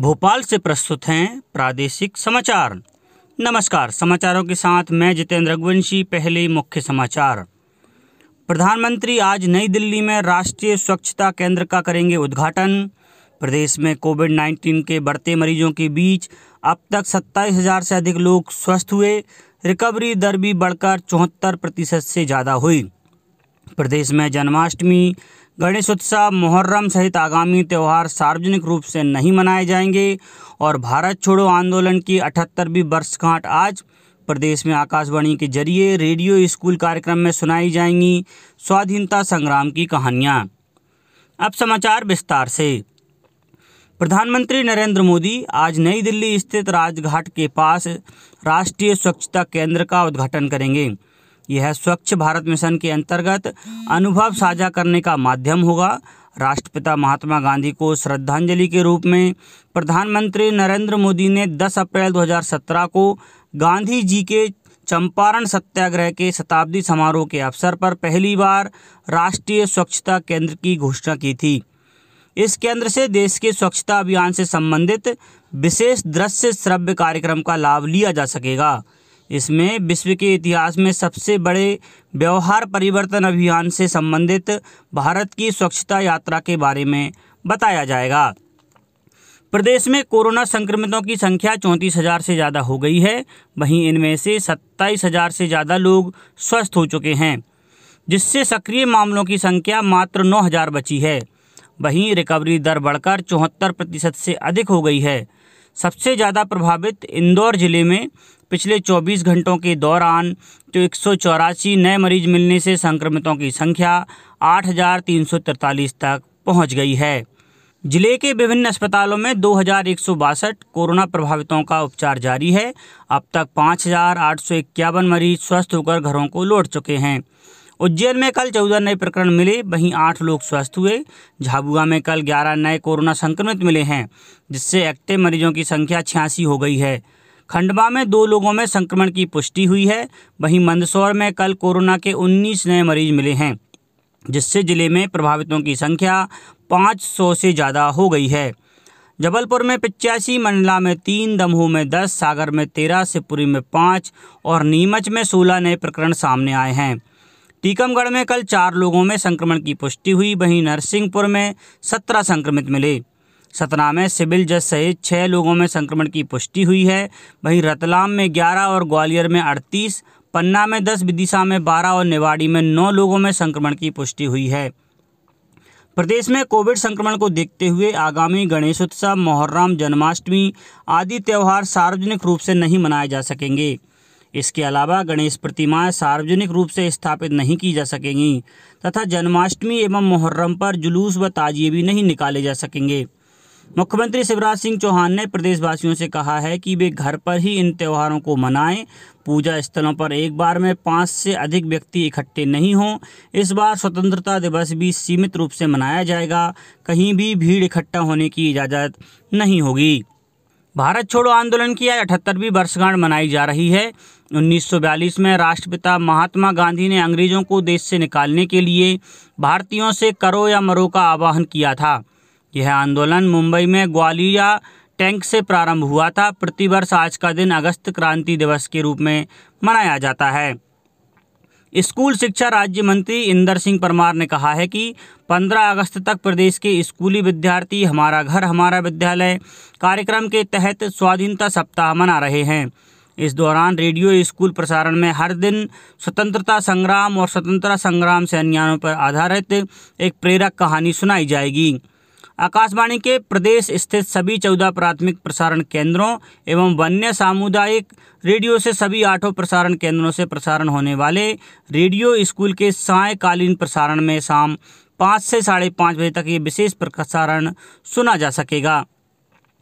भोपाल से प्रस्तुत हैं प्रादेशिक समाचार नमस्कार समाचारों के साथ मैं जितेंद्र रघुवंशी पहले मुख्य समाचार प्रधानमंत्री आज नई दिल्ली में राष्ट्रीय स्वच्छता केंद्र का करेंगे उद्घाटन प्रदेश में कोविड 19 के बढ़ते मरीजों के बीच अब तक सत्ताईस हजार से अधिक लोग स्वस्थ हुए रिकवरी दर भी बढ़कर चौहत्तर प्रतिशत से ज़्यादा हुई प्रदेश में जन्माष्टमी गणेश उत्सव मुहर्रम सहित आगामी त्यौहार सार्वजनिक रूप से नहीं मनाए जाएंगे और भारत छोड़ो आंदोलन की अठहत्तरवीं वर्षगांठ आज प्रदेश में आकाशवाणी के जरिए रेडियो स्कूल कार्यक्रम में सुनाई जाएंगी स्वाधीनता संग्राम की कहानियाँ अब समाचार विस्तार से प्रधानमंत्री नरेंद्र मोदी आज नई दिल्ली स्थित राजघाट के पास राष्ट्रीय स्वच्छता केंद्र का उद्घाटन करेंगे यह स्वच्छ भारत मिशन के अंतर्गत अनुभव साझा करने का माध्यम होगा राष्ट्रपिता महात्मा गांधी को श्रद्धांजलि के रूप में प्रधानमंत्री नरेंद्र मोदी ने 10 अप्रैल 2017 को गांधी जी के चंपारण सत्याग्रह के शताब्दी समारोह के अवसर पर पहली बार राष्ट्रीय स्वच्छता केंद्र की घोषणा की थी इस केंद्र से देश के स्वच्छता अभियान से संबंधित विशेष दृश्य श्रव्य कार्यक्रम का लाभ लिया जा सकेगा इसमें विश्व के इतिहास में सबसे बड़े व्यवहार परिवर्तन अभियान से संबंधित भारत की स्वच्छता यात्रा के बारे में बताया जाएगा प्रदेश में कोरोना संक्रमितों की संख्या चौंतीस हज़ार से ज़्यादा हो गई है वहीं इनमें से सत्ताईस हज़ार से ज़्यादा लोग स्वस्थ हो चुके हैं जिससे सक्रिय मामलों की संख्या मात्र नौ हज़ार बची है वहीं रिकवरी दर बढ़कर चौहत्तर प्रतिशत से अधिक हो गई है सबसे ज़्यादा प्रभावित इंदौर ज़िले में पिछले 24 घंटों के दौरान तो एक नए मरीज मिलने से संक्रमितों की संख्या आठ तक पहुंच गई है जिले के विभिन्न अस्पतालों में दो कोरोना प्रभावितों का उपचार जारी है अब तक पाँच मरीज स्वस्थ होकर घरों को लौट चुके हैं उज्जैन में कल चौदह नए प्रकरण मिले वहीं आठ लोग स्वस्थ हुए झाबुआ में कल ग्यारह नए कोरोना संक्रमित मिले हैं जिससे एक्टिव मरीजों की संख्या छियासी हो गई है खंडवा में दो लोगों में संक्रमण की पुष्टि हुई है वहीं मंदसौर में कल कोरोना के 19 नए मरीज मिले हैं जिससे जिले में प्रभावितों की संख्या 500 से ज़्यादा हो गई है जबलपुर में पिचासी मंडला में तीन दमोह में दस सागर में तेरह शिवपुरी में पाँच और नीमच में सोलह नए प्रकरण सामने आए हैं टीकमगढ़ में कल चार लोगों में संक्रमण की पुष्टि हुई वहीं नरसिंहपुर में सत्रह संक्रमित मिले सतना में सिविल जज सहित छः लोगों में संक्रमण की पुष्टि हुई है वहीं रतलाम में ग्यारह और ग्वालियर में अड़तीस पन्ना में दस विदिशा में बारह और निवाड़ी में नौ लोगों में संक्रमण की पुष्टि हुई है प्रदेश में कोविड संक्रमण को देखते हुए आगामी गणेश उत्सव मोहर्रम जन्माष्टमी आदि त्यौहार सार्वजनिक रूप से नहीं मनाए जा सकेंगे इसके अलावा गणेश प्रतिमाएं सार्वजनिक रूप से स्थापित नहीं की जा सकेंगी तथा जन्माष्टमी एवं मुहर्रम पर जुलूस व ताजिए भी नहीं निकाले जा सकेंगे मुख्यमंत्री शिवराज सिंह चौहान ने प्रदेशवासियों से कहा है कि वे घर पर ही इन त्योहारों को मनाएं पूजा स्थलों पर एक बार में पाँच से अधिक व्यक्ति इकट्ठे नहीं हों इस बार स्वतंत्रता दिवस भी सीमित रूप से मनाया जाएगा कहीं भी भीड़ इकट्ठा होने की इजाज़त नहीं होगी भारत छोड़ो आंदोलन की आज अठहत्तरवीं वर्षगांठ मनाई जा रही है 1942 में राष्ट्रपिता महात्मा गांधी ने अंग्रेज़ों को देश से निकालने के लिए भारतीयों से करो या मरो का आह्वान किया था यह आंदोलन मुंबई में ग्वालिया टैंक से प्रारंभ हुआ था प्रतिवर्ष आज का दिन अगस्त क्रांति दिवस के रूप में मनाया जाता है स्कूल शिक्षा राज्य मंत्री इंदर सिंह परमार ने कहा है कि 15 अगस्त तक प्रदेश के स्कूली विद्यार्थी हमारा घर हमारा विद्यालय कार्यक्रम के तहत स्वाधीनता सप्ताह मना रहे हैं इस दौरान रेडियो स्कूल प्रसारण में हर दिन स्वतंत्रता संग्राम और स्वतंत्रता संग्राम सैनिकों पर आधारित एक प्रेरक कहानी सुनाई जाएगी आकाशवाणी के प्रदेश स्थित सभी चौदह प्राथमिक प्रसारण केंद्रों एवं वन्य सामुदायिक रेडियो से सभी आठों प्रसारण केंद्रों से प्रसारण होने वाले रेडियो स्कूल के सायकालीन प्रसारण में शाम पाँच से साढ़े पाँच बजे तक ये विशेष प्रसारण सुना जा सकेगा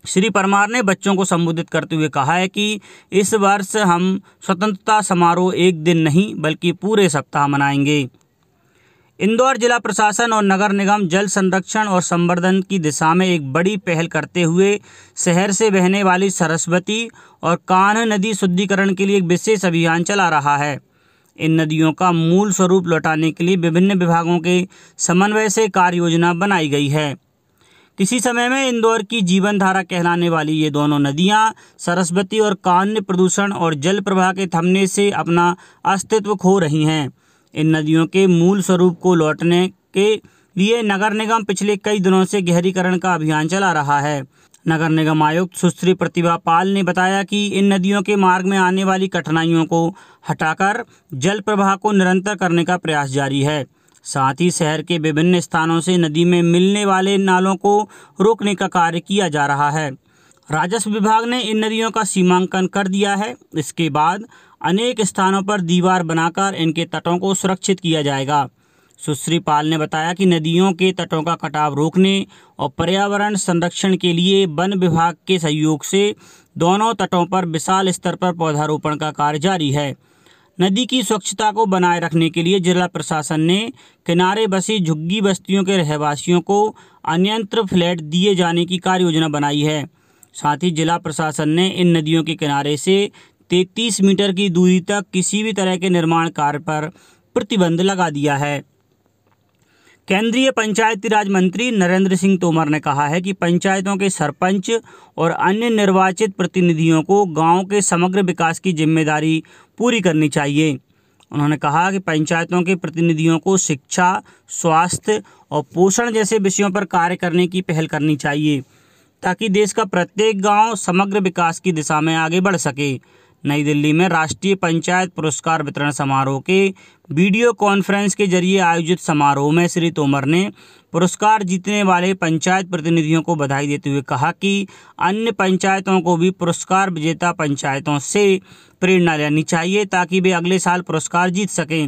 श्री परमार ने बच्चों को संबोधित करते हुए कहा है कि इस वर्ष हम स्वतंत्रता समारोह एक दिन नहीं बल्कि पूरे सप्ताह मनाएंगे इंदौर जिला प्रशासन और नगर निगम जल संरक्षण और संवर्धन की दिशा में एक बड़ी पहल करते हुए शहर से बहने वाली सरस्वती और कान्ह नदी शुद्धिकरण के लिए एक विशेष अभियान चला रहा है इन नदियों का मूल स्वरूप लौटाने के लिए विभिन्न विभागों के समन्वय से कार्य योजना बनाई गई है किसी समय में इंदौर की जीवन धारा कहलाने वाली ये दोनों नदियां सरस्वती और कान्य प्रदूषण और जल प्रवाह के थमने से अपना अस्तित्व खो रही हैं इन नदियों के मूल स्वरूप को लौटने के लिए नगर निगम पिछले कई दिनों से गहरीकरण का अभियान चला रहा है नगर निगम आयुक्त सुश्री प्रतिभा पाल ने बताया कि इन नदियों के मार्ग में आने वाली कठिनाइयों को हटाकर जल प्रवाह को निरंतर करने का प्रयास जारी है साथ ही शहर के विभिन्न स्थानों से नदी में मिलने वाले नालों को रोकने का कार्य किया जा रहा है राजस्व विभाग ने इन नदियों का सीमांकन कर दिया है इसके बाद अनेक स्थानों पर दीवार बनाकर इनके तटों को सुरक्षित किया जाएगा सुश्री पाल ने बताया कि नदियों के तटों का कटाव रोकने और पर्यावरण संरक्षण के लिए वन विभाग के सहयोग से दोनों तटों पर विशाल स्तर पर पौधारोपण का कार्य जारी है नदी की स्वच्छता को बनाए रखने के लिए जिला प्रशासन ने किनारे बसी झुग्गी बस्तियों के रहवासियों को अन्यंत्र फ्लैट दिए जाने की कार्य योजना बनाई है साथ ही जिला प्रशासन ने इन नदियों के किनारे से 33 मीटर की दूरी तक किसी भी तरह के निर्माण कार्य पर प्रतिबंध लगा दिया है केंद्रीय पंचायती राज मंत्री नरेंद्र सिंह तोमर ने कहा है कि पंचायतों के सरपंच और अन्य निर्वाचित प्रतिनिधियों को गांव के समग्र विकास की जिम्मेदारी पूरी करनी चाहिए उन्होंने कहा कि पंचायतों के प्रतिनिधियों को शिक्षा स्वास्थ्य और पोषण जैसे विषयों पर कार्य करने की पहल करनी चाहिए ताकि देश का प्रत्येक गांव समग्र विकास की दिशा में आगे बढ़ सके नई दिल्ली में राष्ट्रीय पंचायत पुरस्कार वितरण समारोह के वीडियो कॉन्फ्रेंस के जरिए आयोजित समारोह में श्री तोमर ने पुरस्कार जीतने वाले पंचायत प्रतिनिधियों को बधाई देते हुए कहा कि अन्य पंचायतों को भी पुरस्कार विजेता पंचायतों से प्रेरणा लेनी चाहिए ताकि वे अगले साल पुरस्कार जीत सकें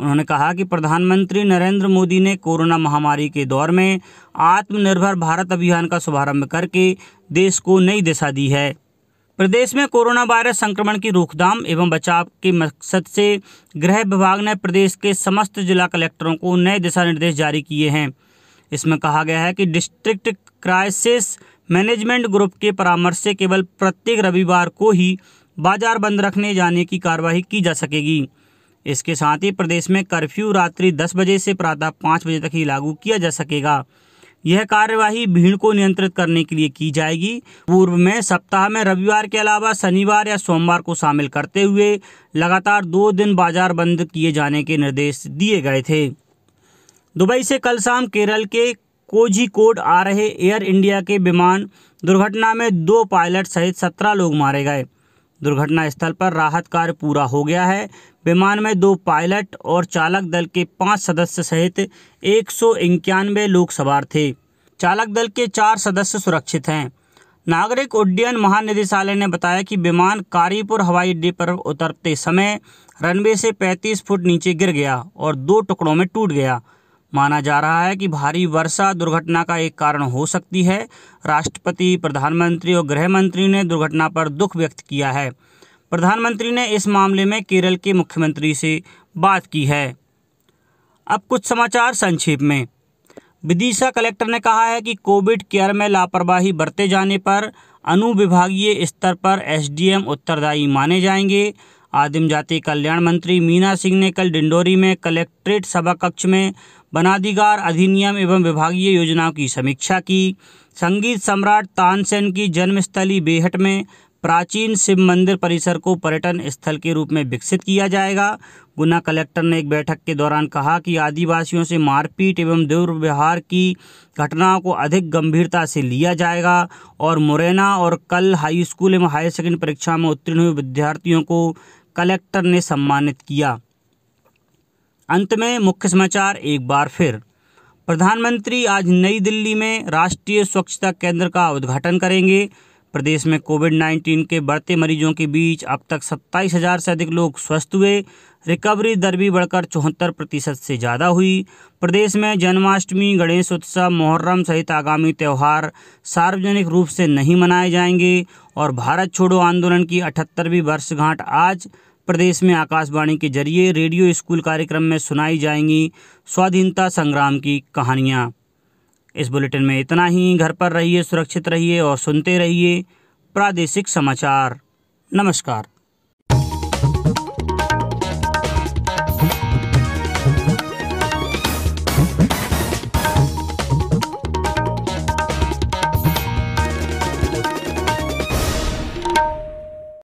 उन्होंने कहा कि प्रधानमंत्री नरेंद्र मोदी ने कोरोना महामारी के दौर में आत्मनिर्भर भारत अभियान का शुभारंभ करके देश को नई दिशा दी है प्रदेश में कोरोना वायरस संक्रमण की रोकथाम एवं बचाव के मकसद से गृह विभाग ने प्रदेश के समस्त जिला कलेक्टरों को नए दिशा निर्देश जारी किए हैं इसमें कहा गया है कि डिस्ट्रिक्ट क्राइसिस मैनेजमेंट ग्रुप के परामर्श से केवल प्रत्येक रविवार को ही बाजार बंद रखने जाने की कार्रवाई की जा सकेगी इसके साथ ही प्रदेश में कर्फ्यू रात्रि दस बजे से प्रातः पाँच बजे तक ही लागू किया जा सकेगा यह कार्यवाही भीड़ को नियंत्रित करने के लिए की जाएगी पूर्व में सप्ताह में रविवार के अलावा शनिवार या सोमवार को शामिल करते हुए लगातार दो दिन बाजार बंद किए जाने के निर्देश दिए गए थे दुबई से कल शाम केरल के कोझिकोड आ रहे एयर इंडिया के विमान दुर्घटना में दो पायलट सहित सत्रह लोग मारे गए दुर्घटना स्थल पर राहत कार्य पूरा हो गया है विमान में दो पायलट और चालक दल के पाँच सदस्य सहित एक सौ लोग सवार थे चालक दल के चार सदस्य सुरक्षित हैं नागरिक उड्डयन महानिदेशालय ने बताया कि विमान कारीपुर हवाई अड्डे पर उतरते समय रनवे से 35 फुट नीचे गिर गया और दो टुकड़ों में टूट गया माना जा रहा है कि भारी वर्षा दुर्घटना का एक कारण हो सकती है राष्ट्रपति प्रधानमंत्री और गृह मंत्री ने दुर्घटना पर दुख व्यक्त किया है प्रधानमंत्री ने इस मामले में केरल के मुख्यमंत्री से बात की है अब कुछ समाचार संक्षेप में विदिशा कलेक्टर ने कहा है कि कोविड केयर में लापरवाही बरते जाने पर अनुविभागीय स्तर पर एसडीएम उत्तरदायी माने जाएंगे आदिम जाति कल्याण मंत्री मीना सिंह ने कल डिंडोरी में कलेक्ट्रेट सभा कक्ष में वनाधिकार अधिनियम एवं विभागीय योजनाओं की समीक्षा की संगीत सम्राट तानसेन की जन्मस्थली बेहट में प्राचीन शिव मंदिर परिसर को पर्यटन स्थल के रूप में विकसित किया जाएगा गुना कलेक्टर ने एक बैठक के दौरान कहा कि आदिवासियों से मारपीट एवं दुर्व्यवहार की घटनाओं को अधिक गंभीरता से लिया जाएगा और मुरैना और कल हाई स्कूल एवं हायर सेकेंडरी परीक्षा में उत्तीर्ण हुए विद्यार्थियों को कलेक्टर ने सम्मानित किया अंत में मुख्य समाचार एक बार फिर प्रधानमंत्री आज नई दिल्ली में राष्ट्रीय स्वच्छता केंद्र का उद्घाटन करेंगे प्रदेश में कोविड 19 के बढ़ते मरीजों के बीच अब तक सत्ताईस हजार से अधिक लोग स्वस्थ हुए रिकवरी दर भी बढ़कर चौहत्तर प्रतिशत से ज़्यादा हुई प्रदेश में जन्माष्टमी गणेश उत्सव मुहर्रम सहित आगामी त्यौहार सार्वजनिक रूप से नहीं मनाए जाएंगे और भारत छोड़ो आंदोलन की अठहत्तरवीं वर्षगांठ आज प्रदेश में आकाशवाणी के जरिए रेडियो स्कूल कार्यक्रम में सुनाई जाएंगी स्वाधीनता संग्राम की कहानियाँ इस बुलेटिन में इतना ही घर पर रहिए सुरक्षित रहिए और सुनते रहिए प्रादेशिक समाचार नमस्कार